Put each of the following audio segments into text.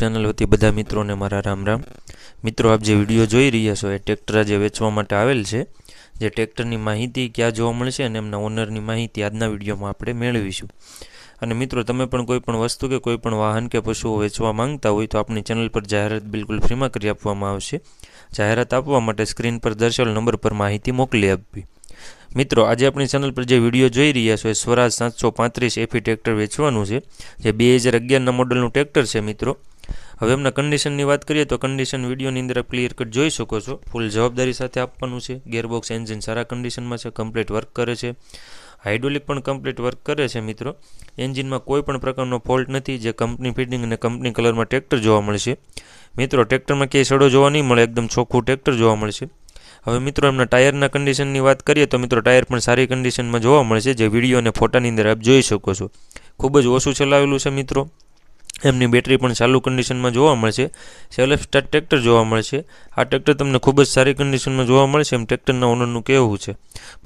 channel વતી બધા મિત્રોને મારા રામ રામ મિત્રો આપ જે વિડીયો જોઈ રહ્યા છો એ ટ્રેક્ટર આજે વેચવા માટે આવેલ છે જે ટ્રેક્ટરની માહિતી ક્યાં જોવા મળશે અને એમના ઓનરની માહિતી આજના વિડીયોમાં આપણે મેળવીશું અને મિત્રો તમે પણ કોઈ પણ વસ્તુ કે કોઈ પણ વાહન કે પશુઓ વેચવા માંગતા હોય તો આપણી ચેનલ પર જાહેરાત બિલકુલ ફ્રીમાં કરી આપવામાં આવશે જાહેરાત આપવા માટે સ્ક્રીન પર દર્શાવેલ નંબર પર માહિતી મોકલી આપવી મિત્રો આજે આપણી ચેનલ પર જે વિડીયો જોઈ રહ્યા છો એ સ્વરાજ સાતસો પાંત્રીસ એફી ટ્રેક્ટર વેચવાનું છે જે બે હજાર અગિયારના મોડલનું ટ્રેક્ટર છે મિત્રો હવે એમના કન્ડિશનની વાત કરીએ તો કન્ડિશન વિડીયોની અંદર ક્લિયર કટ જોઈ શકો છો ફૂલ જવાબદારી સાથે આપવાનું છે ગેરબોક્સ એન્જિન સારા કન્ડિશનમાં છે કમ્પ્લીટ વર્ક કરે છે હાઇડ્રોલિક પણ કમ્પ્લીટ વર્ક કરે છે મિત્રો એન્જિનમાં કોઈ પણ પ્રકારનો ફોલ્ટ નથી જે કંપની ફિટિંગ અને કંપની કલરમાં ટ્રેક્ટર જોવા મળશે મિત્રો ટ્રેક્ટરમાં ક્યાંય સડો જોવા નહીં મળે એકદમ ચોખ્ખું ટ્રેક્ટર જોવા મળશે હવે મિત્રો એમના ટાયરના કન્ડિશનની વાત કરીએ તો મિત્રો ટાયર પણ સારી કન્ડિશનમાં જોવા મળશે જે વિડીયો અને ફોટાની અંદર આપ જોઈ શકો છો ખૂબ જ ઓછું ચલાવેલું છે મિત્રો એમની બેટરી પણ ચાલુ કન્ડિશનમાં જોવા મળશે સેલ્ફ સ્ટાર્ટ ટ્રેક્ટર જોવા મળશે આ ટ્રેક્ટર તમને ખૂબ જ સારી કન્ડિશનમાં જોવા મળશે એમ ટ્રેક્ટરના ઓનરનું કહેવું છે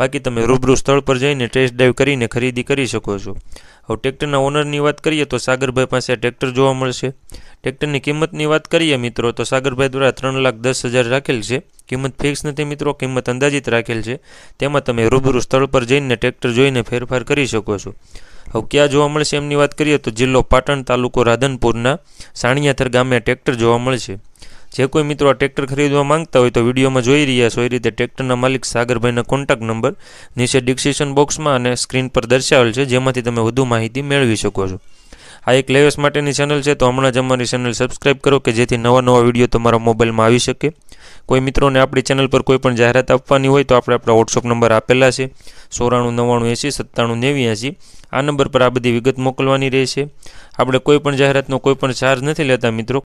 બાકી તમે રૂબરૂ સ્થળ પર જઈને ટેસ્ટ ડ્રાઈવ કરીને ખરીદી કરી શકો છો હવે ટ્રેક્ટરના ઓનરની વાત કરીએ તો સાગરભાઈ પાસે આ ટ્રેક્ટર જોવા મળશે ટ્રેક્ટરની કિંમતની વાત કરીએ મિત્રો તો સાગરભાઈ દ્વારા ત્રણ લાખ દસ હજાર રાખેલ છે કિંમત ફિક્સ નથી મિત્રો કિંમત અંદાજિત રાખેલ છે તેમાં તમે રૂબરૂ સ્થળ પર જઈને ટ્રેક્ટર જોઈને ફેરફાર કરી શકો છો હવે ક્યાં જોવા મળશે એમની વાત કરીએ તો જિલ્લો પાટણ તાલુકો રાધનપુરના સાણિયાથર ગામે ટ્રેક્ટર જોવા મળશે જે કોઈ મિત્રો આ ટ્રેક્ટર ખરીદવા માંગતા હોય તો વિડીયોમાં જોઈ રહ્યા છો એ રીતે ટ્રેક્ટરના માલિક સાગરભાઈના કોન્ટેક્ટ નંબર નીચે ડિસ્ક્રિપ્શન બોક્સમાં અને સ્ક્રીન પર દર્શાવેલ છે જેમાંથી તમે વધુ માહિતી મેળવી શકો છો આ એક લેવેસ માટેની ચેનલ છે તો હમણાં જ અમારી ચેનલ સબસ્ક્રાઈબ કરો કે જેથી નવા નવા વિડીયો તમારા મોબાઈલમાં આવી શકે કોઈ મિત્રોને આપણી ચેનલ પર કોઈ પણ જાહેરાત આપવાની હોય તો આપણે આપણા વોટ્સઅપ નંબર આપેલા છે સોરાણું નવ્વાણું એંસી સત્તાણું નેવ્યાસી આ નંબર પર આ બધી વિગત મોકલવાની રહેશે આપણે કોઈ પણ જાહેરાતનો કોઈ પણ ચાર્જ નથી લેતા મિત્રો